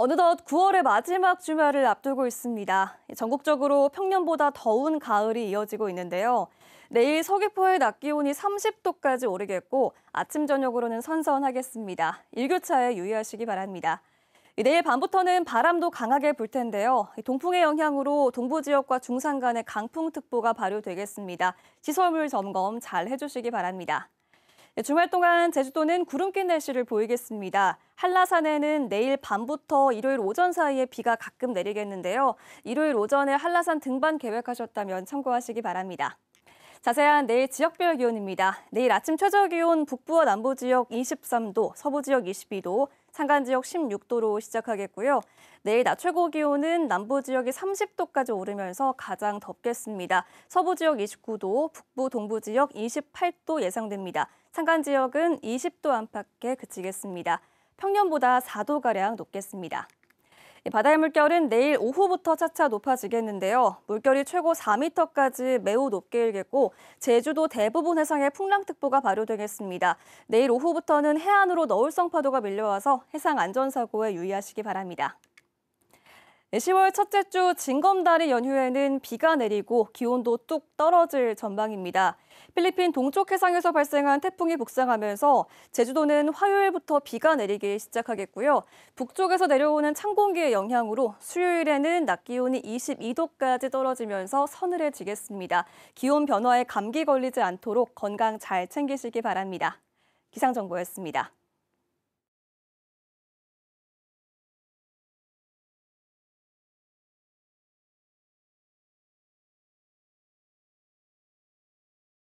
어느덧 9월의 마지막 주말을 앞두고 있습니다. 전국적으로 평년보다 더운 가을이 이어지고 있는데요. 내일 서귀포의 낮 기온이 30도까지 오르겠고 아침 저녁으로는 선선하겠습니다. 일교차에 유의하시기 바랍니다. 내일 밤부터는 바람도 강하게 불 텐데요. 동풍의 영향으로 동부 지역과 중산 간에 강풍특보가 발효되겠습니다. 시설물 점검 잘 해주시기 바랍니다. 네, 주말 동안 제주도는 구름 낀 날씨를 보이겠습니다. 한라산에는 내일 밤부터 일요일 오전 사이에 비가 가끔 내리겠는데요. 일요일 오전에 한라산 등반 계획하셨다면 참고하시기 바랍니다. 자세한 내일 지역별 기온입니다. 내일 아침 최저 기온 북부와 남부 지역 23도, 서부 지역 22도, 산간 지역 16도로 시작하겠고요. 내일 낮 최고 기온은 남부 지역이 30도까지 오르면서 가장 덥겠습니다. 서부 지역 29도, 북부 동부 지역 28도 예상됩니다. 산간 지역은 20도 안팎에 그치겠습니다. 평년보다 4도가량 높겠습니다. 바다의 물결은 내일 오후부터 차차 높아지겠는데요. 물결이 최고 4m까지 매우 높게 일겠고 제주도 대부분 해상에 풍랑특보가 발효되겠습니다. 내일 오후부터는 해안으로 너울성 파도가 밀려와서 해상 안전사고에 유의하시기 바랍니다. 10월 첫째 주 징검다리 연휴에는 비가 내리고 기온도 뚝 떨어질 전망입니다. 필리핀 동쪽 해상에서 발생한 태풍이 북상하면서 제주도는 화요일부터 비가 내리기 시작하겠고요. 북쪽에서 내려오는 찬 공기의 영향으로 수요일에는 낮 기온이 22도까지 떨어지면서 서늘해지겠습니다. 기온 변화에 감기 걸리지 않도록 건강 잘 챙기시기 바랍니다. 기상정보였습니다.